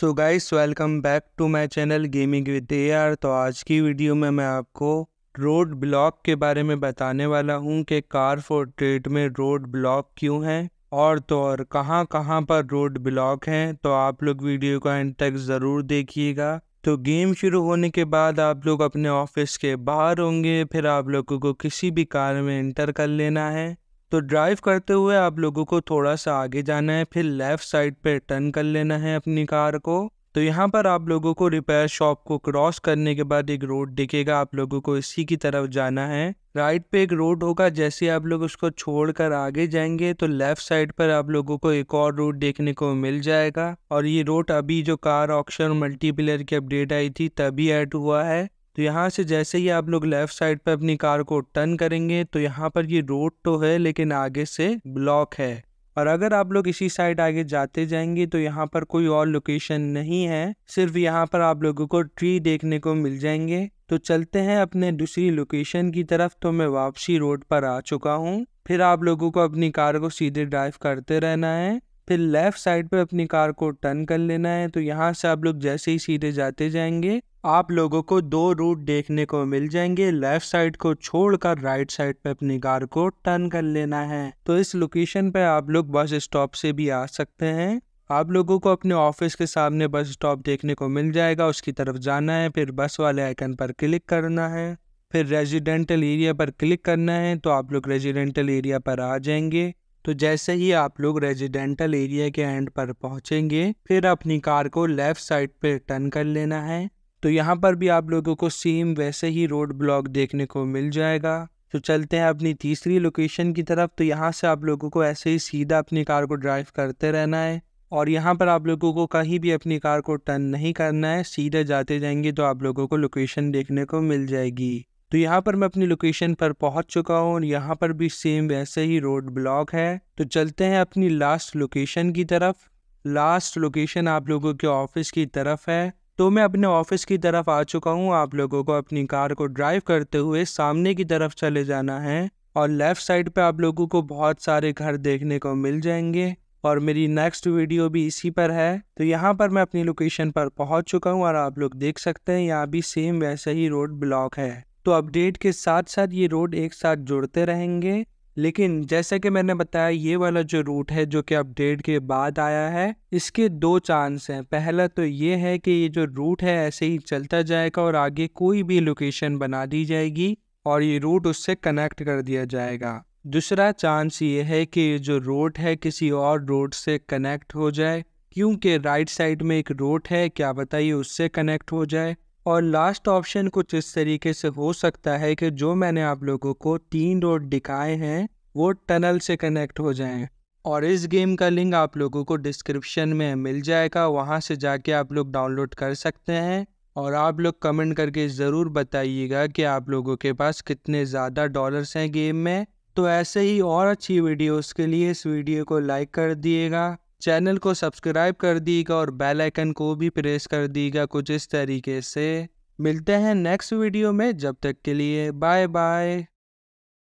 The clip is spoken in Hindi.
so guys welcome back to my channel gaming with AR तो आज की वीडियो में मैं आपको रोड ब्लॉक के बारे में बताने वाला हूँ कि कार फॉर ट्रेड में रोड ब्लॉक क्यों है और तो और कहाँ कहाँ पर रोड ब्लॉक हैं तो आप लोग वीडियो का एंड तक ज़रूर देखिएगा तो गेम शुरू होने के बाद आप लोग अपने ऑफिस के बाहर होंगे फिर आप लोगों को किसी भी कार में इंटर कर लेना है तो ड्राइव करते हुए आप लोगों को थोड़ा सा आगे जाना है फिर लेफ़्ट साइड पे टर्न कर लेना है अपनी कार को तो यहाँ पर आप लोगों को रिपेयर शॉप को क्रॉस करने के बाद एक रोड दिखेगा आप लोगों को इसी की तरफ जाना है राइट पे एक रोड होगा जैसे आप लोग उसको छोड़कर आगे जाएंगे तो लेफ्ट साइड पर आप लोगों को एक और रोड देखने को मिल जाएगा और ये रोड अभी जो कार ऑक्शन मल्टीप्लेयर की अपडेट आई थी तभी ऐड हुआ है तो यहाँ से जैसे ही आप लोग लेफ़्ट साइड पर अपनी कार को टर्न करेंगे तो यहाँ पर ये रोड तो है लेकिन आगे से ब्लॉक है और अगर आप लोग इसी साइड आगे जाते जाएंगे तो यहाँ पर कोई और लोकेशन नहीं है सिर्फ यहाँ पर आप लोगों को ट्री देखने को मिल जाएंगे तो चलते हैं अपने दूसरी लोकेशन की तरफ तो मैं वापसी रोड पर आ चुका हूँ फिर आप लोगों को अपनी कार को सीधे ड्राइव करते रहना है फिर लेफ़्ट साइड पे अपनी कार को टर्न कर लेना है तो यहाँ से आप लोग जैसे ही सीधे जाते जाएंगे आप लोगों को दो रूट देखने को मिल जाएंगे लेफ्ट साइड को छोड़कर राइट साइड पे अपनी कार को टर्न कर लेना है तो इस लोकेशन पे आप लोग बस स्टॉप से भी आ सकते हैं आप लोगों को अपने ऑफिस के सामने बस स्टॉप देखने को मिल जाएगा उसकी तरफ जाना है फिर बस वाले आइकन पर क्लिक करना है फिर रेजिडेंटल एरिया पर क्लिक करना है तो आप लोग रेजिडेंटल एरिया पर आ जाएंगे तो जैसे ही आप लोग रेजिडेंटल एरिया के एंड पर पहुंचेंगे फिर अपनी कार को लेफ़्ट साइड पे टर्न कर लेना है तो यहाँ पर भी आप लोगों को सेम वैसे ही रोड ब्लॉक देखने को मिल जाएगा तो चलते हैं अपनी तीसरी लोकेशन की तरफ तो यहाँ से आप लोगों को ऐसे ही सीधा अपनी कार को ड्राइव करते रहना है और यहाँ पर आप लोगों को कहीं भी अपनी कार को टर्न नहीं करना है सीधे जाते जाएंगे तो आप लोगों को लोकेशन देखने को मिल जाएगी तो यहाँ पर मैं अपनी लोकेशन पर पहुँच चुका हूँ और यहाँ पर भी सेम वैसे ही रोड ब्लॉक है तो चलते हैं अपनी लास्ट लोकेशन की तरफ लास्ट लोकेशन आप लोगों के ऑफिस की तरफ है तो मैं अपने ऑफिस की तरफ आ चुका हूँ आप लोगों को अपनी कार को ड्राइव करते हुए सामने की तरफ चले जाना है और लेफ़्ट साइड पे आप लोगों को बहुत सारे घर देखने को मिल जाएंगे और मेरी नेक्स्ट वीडियो भी इसी पर है तो यहाँ पर मैं अपनी लोकेशन पर पहुँच चुका हूँ और आप लोग देख सकते हैं यहाँ भी सेम वैसे ही रोड ब्लॉक है तो अपडेट के साथ साथ ये रोड एक साथ जुड़ते रहेंगे लेकिन जैसे कि मैंने बताया ये वाला जो रूट है जो कि अपडेट के बाद आया है इसके दो चांस हैं पहला तो ये है कि ये जो रूट है ऐसे ही चलता जाएगा और आगे कोई भी लोकेशन बना दी जाएगी और ये रूट उससे कनेक्ट कर दिया जाएगा दूसरा चांस ये है कि ये जो रोड है किसी और रोड से कनेक्ट हो जाए क्योंकि राइट साइड में एक रोड है क्या बताइए उससे कनेक्ट हो जाए और लास्ट ऑप्शन कुछ इस तरीके से हो सकता है कि जो मैंने आप लोगों को तीन रोड दिखाए हैं वो टनल से कनेक्ट हो जाएं और इस गेम का लिंक आप लोगों को डिस्क्रिप्शन में मिल जाएगा वहाँ से जाके आप लोग डाउनलोड कर सकते हैं और आप लोग कमेंट करके ज़रूर बताइएगा कि आप लोगों के पास कितने ज़्यादा डॉलर्स हैं गेम में तो ऐसे ही और अच्छी वीडियोस के लिए इस वीडियो को लाइक कर दिएगा चैनल को सब्सक्राइब कर दीगा और बेल आइकन को भी प्रेस कर दीगा कुछ इस तरीके से मिलते हैं नेक्स्ट वीडियो में जब तक के लिए बाय बाय